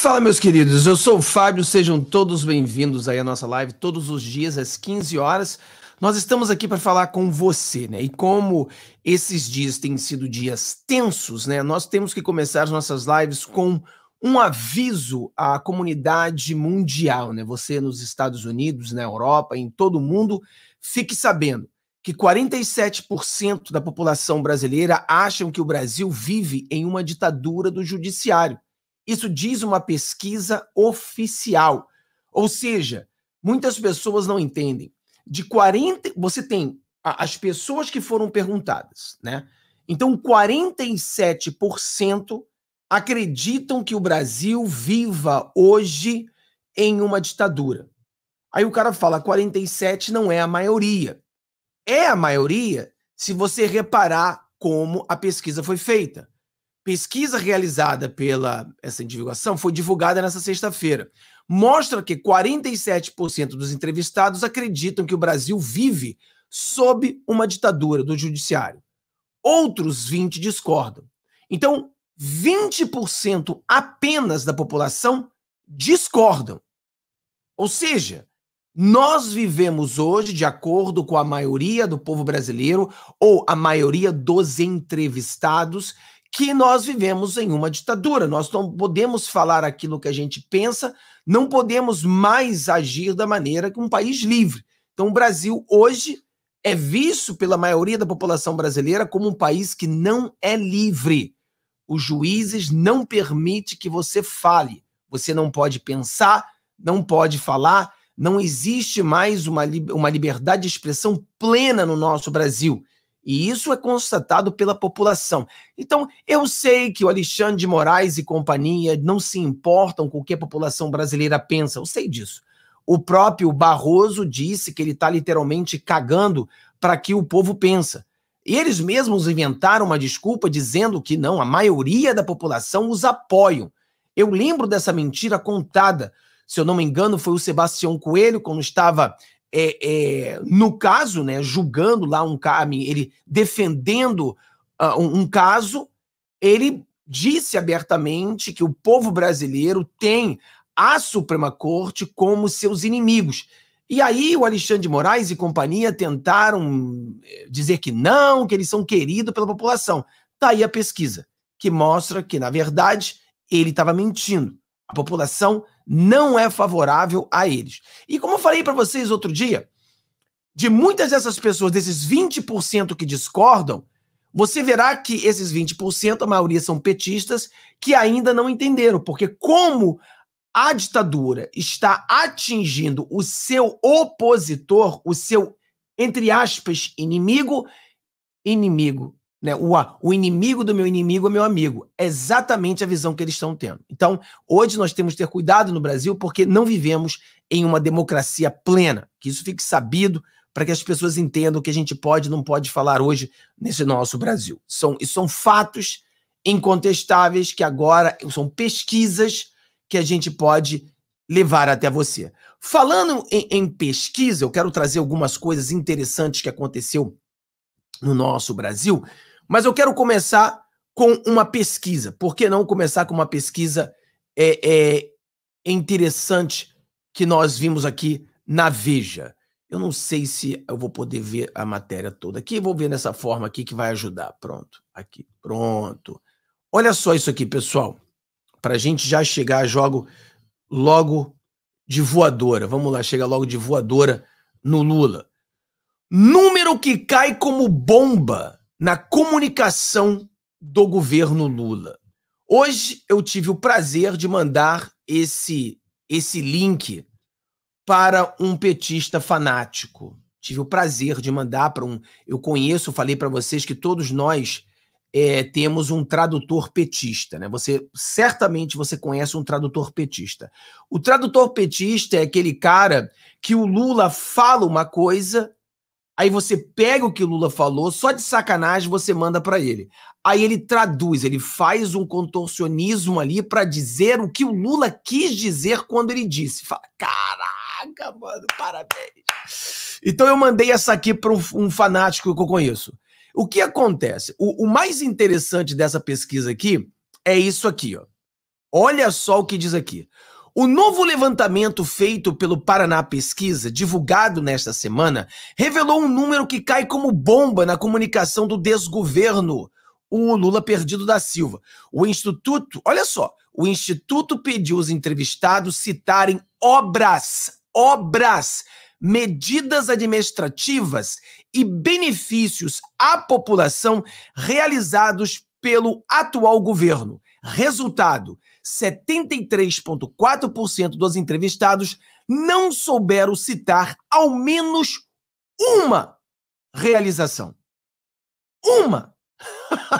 Fala, meus queridos. Eu sou o Fábio. Sejam todos bem-vindos aí à nossa live todos os dias às 15 horas. Nós estamos aqui para falar com você, né? E como esses dias têm sido dias tensos, né? Nós temos que começar as nossas lives com um aviso à comunidade mundial, né? Você nos Estados Unidos, na Europa, em todo o mundo, fique sabendo que 47% da população brasileira acham que o Brasil vive em uma ditadura do judiciário. Isso diz uma pesquisa oficial. Ou seja, muitas pessoas não entendem. De 40, você tem as pessoas que foram perguntadas, né? Então, 47% acreditam que o Brasil viva hoje em uma ditadura. Aí o cara fala: 47 não é a maioria. É a maioria se você reparar como a pesquisa foi feita pesquisa realizada pela essa divulgação foi divulgada nesta sexta-feira. Mostra que 47% dos entrevistados acreditam que o Brasil vive sob uma ditadura do judiciário. Outros 20 discordam. Então, 20% apenas da população discordam. Ou seja, nós vivemos hoje, de acordo com a maioria do povo brasileiro, ou a maioria dos entrevistados, que nós vivemos em uma ditadura. Nós não podemos falar aquilo que a gente pensa, não podemos mais agir da maneira que um país livre. Então, o Brasil hoje é visto pela maioria da população brasileira como um país que não é livre. Os juízes não permitem que você fale. Você não pode pensar, não pode falar. Não existe mais uma, uma liberdade de expressão plena no nosso Brasil. E isso é constatado pela população. Então, eu sei que o Alexandre de Moraes e companhia não se importam com o que a população brasileira pensa, eu sei disso. O próprio Barroso disse que ele está literalmente cagando para que o povo pensa. E eles mesmos inventaram uma desculpa dizendo que não, a maioria da população os apoia. Eu lembro dessa mentira contada. Se eu não me engano, foi o Sebastião Coelho, quando estava é, é, no caso, né, julgando lá um caminho, ele defendendo uh, um, caso, ele disse abertamente que o povo brasileiro tem a Suprema Corte como seus inimigos. E aí o Alexandre de Moraes e companhia tentaram eh, dizer que não, que eles são queridos pela população. Tá aí a pesquisa que mostra que na verdade ele estava mentindo. A população não é favorável a eles. E como eu falei para vocês outro dia, de muitas dessas pessoas, desses 20% que discordam, você verá que esses 20%, a maioria são petistas, que ainda não entenderam, porque como a ditadura está atingindo o seu opositor, o seu, entre aspas, inimigo, inimigo né? O, o inimigo do meu inimigo é meu amigo. É exatamente a visão que eles estão tendo. Então, hoje nós temos que ter cuidado no Brasil porque não vivemos em uma democracia plena. Que isso fique sabido para que as pessoas entendam o que a gente pode e não pode falar hoje nesse nosso Brasil. São, são fatos incontestáveis que agora são pesquisas que a gente pode levar até você. Falando em, em pesquisa, eu quero trazer algumas coisas interessantes que aconteceu no nosso Brasil. Mas eu quero começar com uma pesquisa. Por que não começar com uma pesquisa é, é, interessante que nós vimos aqui na Veja? Eu não sei se eu vou poder ver a matéria toda aqui. Vou ver nessa forma aqui que vai ajudar. Pronto. Aqui. Pronto. Olha só isso aqui, pessoal. Para a gente já chegar a jogo logo de voadora. Vamos lá, chega logo de voadora no Lula. Número que cai como bomba na comunicação do governo Lula. Hoje eu tive o prazer de mandar esse esse link para um petista fanático. Tive o prazer de mandar para um. Eu conheço, falei para vocês que todos nós é, temos um tradutor petista, né? Você certamente você conhece um tradutor petista. O tradutor petista é aquele cara que o Lula fala uma coisa Aí você pega o que Lula falou, só de sacanagem você manda para ele. Aí ele traduz, ele faz um contorcionismo ali para dizer o que o Lula quis dizer quando ele disse. Fala, caraca, mano, parabéns. Então eu mandei essa aqui para um, um, fanático que eu conheço. O que acontece? O, o mais interessante dessa pesquisa aqui é isso aqui, ó. Olha só o que diz aqui. O novo levantamento feito pelo Paraná Pesquisa, divulgado nesta semana, revelou um número que cai como bomba na comunicação do desgoverno, o Lula perdido da Silva. O Instituto, olha só, o Instituto pediu os entrevistados citarem obras, obras, medidas administrativas e benefícios à população realizados pelo atual governo. Resultado: 73,4% dos entrevistados não souberam citar ao menos uma realização. Uma!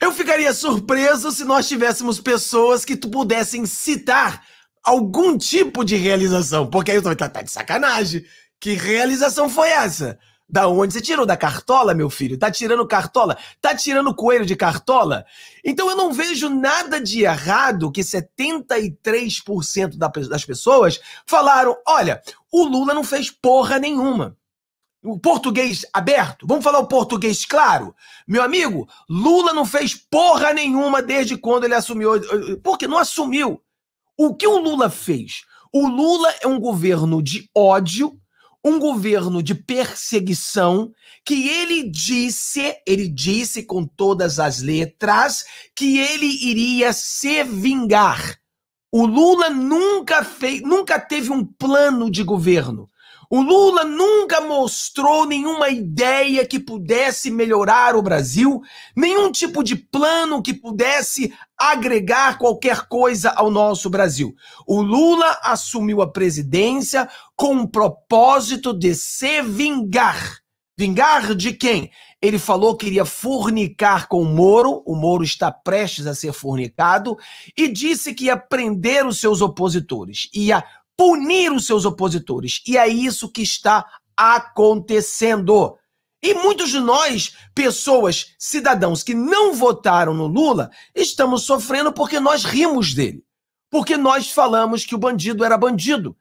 Eu ficaria surpreso se nós tivéssemos pessoas que pudessem citar algum tipo de realização, porque aí eu tô, tá, tá de sacanagem. Que realização foi essa? Da onde? Você tirou da cartola, meu filho? Tá tirando cartola? Tá tirando coelho de cartola? Então eu não vejo nada de errado que 73% das pessoas falaram: olha, o Lula não fez porra nenhuma. O português aberto, vamos falar o português claro. Meu amigo, Lula não fez porra nenhuma desde quando ele assumiu. Eh, eh, Porque não assumiu. O que o Lula fez? O Lula é um governo de ódio um governo de perseguição que ele disse, ele disse com todas as letras, que ele iria se vingar. O Lula nunca fez, nunca teve um plano de governo. O Lula nunca mostrou nenhuma ideia que pudesse melhorar o Brasil, nenhum tipo de plano que pudesse agregar qualquer coisa ao nosso Brasil. O Lula assumiu a presidência com o propósito de se vingar. Vingar de quem? Ele falou que iria fornicar com o Moro, o Moro está prestes a ser fornicado, e disse que ia prender os seus opositores, ia punir os seus opositores. E é isso que está acontecendo. E muitos de nós, pessoas, cidadãos que não votaram no Lula, estamos sofrendo porque nós rimos dele. Porque nós falamos que o bandido era bandido.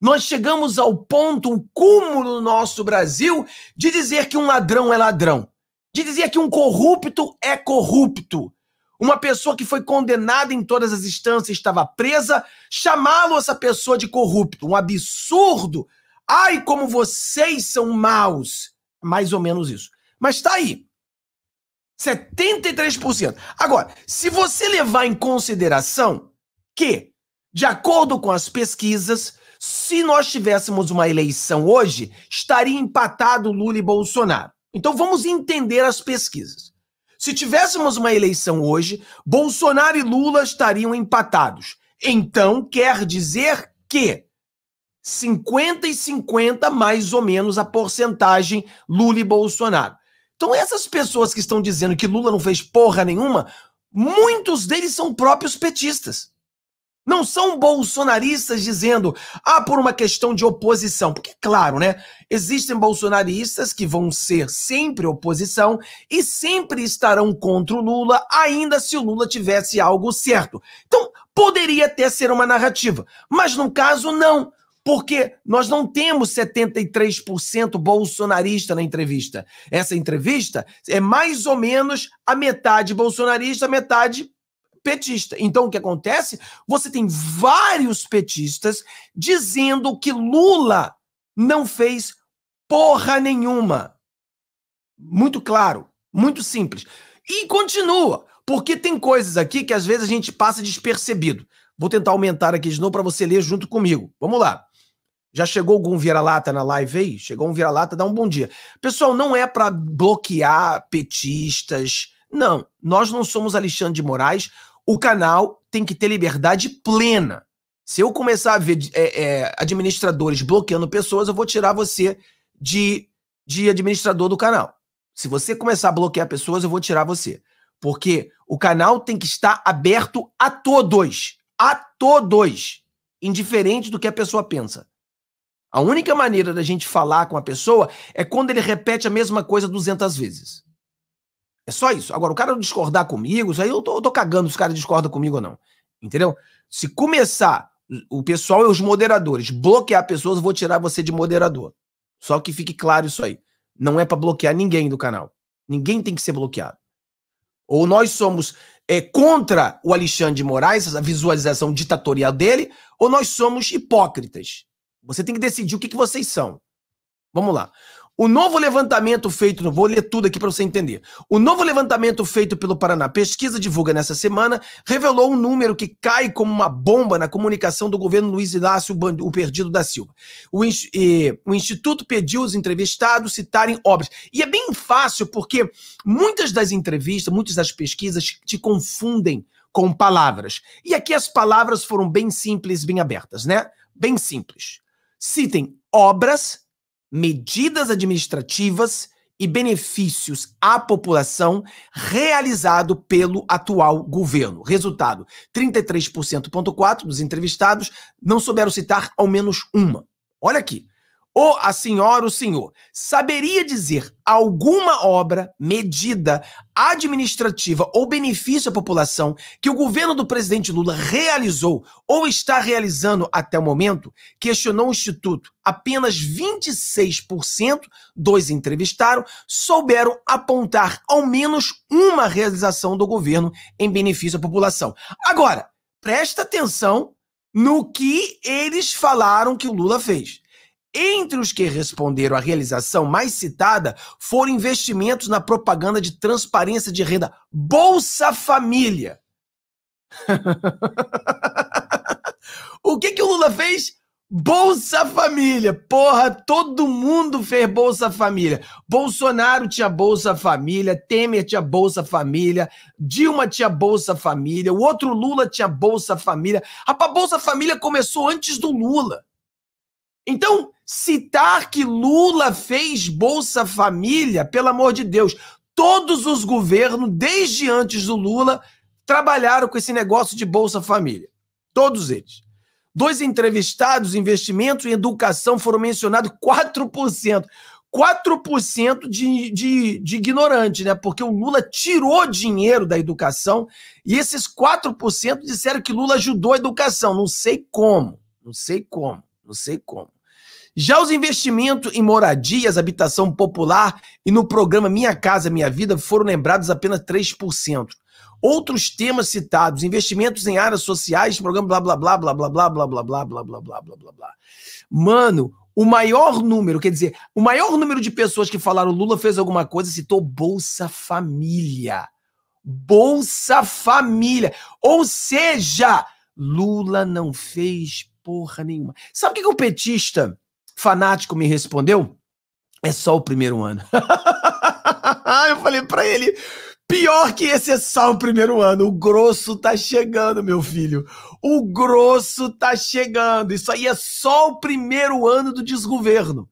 Nós chegamos ao ponto, um cúmulo no nosso Brasil, de dizer que um ladrão é ladrão. De dizer que um corrupto é corrupto uma pessoa que foi condenada em todas as instâncias estava presa, chamá-lo essa pessoa de corrupto, um absurdo. Ai, como vocês são maus. Mais ou menos isso. Mas está aí. 73%. Agora, se você levar em consideração que, de acordo com as pesquisas, se nós tivéssemos uma eleição hoje, estaria empatado Lula e Bolsonaro. Então vamos entender as pesquisas. Se tivéssemos uma eleição hoje, Bolsonaro e Lula estariam empatados. Então quer dizer que 50 e 50, mais ou menos, a porcentagem Lula e Bolsonaro. Então, essas pessoas que estão dizendo que Lula não fez porra nenhuma, muitos deles são próprios petistas. Não são bolsonaristas dizendo, ah, por uma questão de oposição. Porque, é claro, né? Existem bolsonaristas que vão ser sempre oposição e sempre estarão contra o Lula, ainda se o Lula tivesse algo certo. Então, poderia até ser uma narrativa. Mas, no caso, não. Porque nós não temos 73% bolsonarista na entrevista. Essa entrevista é mais ou menos a metade bolsonarista, a metade petista. Então o que acontece? Você tem vários petistas dizendo que Lula não fez porra nenhuma. Muito claro, muito simples. E continua, porque tem coisas aqui que às vezes a gente passa despercebido. Vou tentar aumentar aqui de novo para você ler junto comigo. Vamos lá. Já chegou algum vira-lata na live aí? Chegou um vira-lata, dá um bom dia. Pessoal, não é para bloquear petistas. Não, nós não somos Alexandre de Moraes, o canal tem que ter liberdade plena. Se eu começar a ver é, é, administradores bloqueando pessoas, eu vou tirar você de, de administrador do canal. Se você começar a bloquear pessoas, eu vou tirar você. Porque o canal tem que estar aberto a todos. A todos. Indiferente do que a pessoa pensa. A única maneira da gente falar com a pessoa é quando ele repete a mesma coisa 200 vezes. É só isso. Agora, o cara discordar comigo, isso aí eu tô, eu tô cagando se o cara discorda comigo ou não. Entendeu? Se começar o pessoal e os moderadores bloquear pessoas, eu vou tirar você de moderador. Só que fique claro isso aí. Não é para bloquear ninguém do canal. Ninguém tem que ser bloqueado. Ou nós somos é, contra o Alexandre de Moraes, a visualização ditatorial dele, ou nós somos hipócritas. Você tem que decidir o que, que vocês são. Vamos lá. O novo levantamento feito, vou ler tudo aqui para você entender. O novo levantamento feito pelo Paraná Pesquisa divulga nessa semana revelou um número que cai como uma bomba na comunicação do governo Luiz Inácio o Perdido da Silva. O, o instituto pediu os entrevistados citarem obras. E é bem fácil porque muitas das entrevistas, muitas das pesquisas te confundem com palavras. E aqui as palavras foram bem simples, bem abertas, né? Bem simples. Citem obras medidas administrativas e benefícios à população realizado pelo atual governo. Resultado: 33,4% dos entrevistados não souberam citar ao menos uma. Olha aqui, ou a senhora, o senhor, saberia dizer alguma obra, medida administrativa ou benefício à população que o governo do presidente Lula realizou ou está realizando até o momento? Questionou o Instituto. Apenas 26% dos entrevistaram souberam apontar ao menos uma realização do governo em benefício à população. Agora, presta atenção no que eles falaram que o Lula fez. Entre os que responderam à realização mais citada foram investimentos na propaganda de transparência de renda Bolsa Família. o que, que o Lula fez? Bolsa Família. Porra, todo mundo fez Bolsa Família. Bolsonaro tinha Bolsa Família, Temer tinha Bolsa Família, Dilma tinha Bolsa Família, o outro Lula tinha Bolsa Família. Rapaz, Bolsa Família começou antes do Lula. Então, citar que Lula fez Bolsa Família, pelo amor de Deus, todos os governos, desde antes do Lula, trabalharam com esse negócio de Bolsa Família. Todos eles. Dois entrevistados, investimento e educação foram mencionados 4%. 4% de, de, de ignorante, né? Porque o Lula tirou dinheiro da educação e esses 4% disseram que Lula ajudou a educação. Não sei como, não sei como, não sei como. Já os investimentos em moradias, habitação popular e no programa Minha Casa Minha Vida foram lembrados apenas 3%. Outros temas citados, investimentos em áreas sociais, programa blá blá blá blá blá blá blá blá blá blá blá blá blá blá blá. Mano, o maior número, quer dizer, o maior número de pessoas que falaram Lula fez alguma coisa citou Bolsa Família. Bolsa Família. Ou seja, Lula não fez porra nenhuma. Sabe o que, que o petista fanático me respondeu: é só o primeiro ano. eu falei para ele: pior que esse é só o primeiro ano. O grosso tá chegando, meu filho. O grosso tá chegando. Isso aí é só o primeiro ano do desgoverno.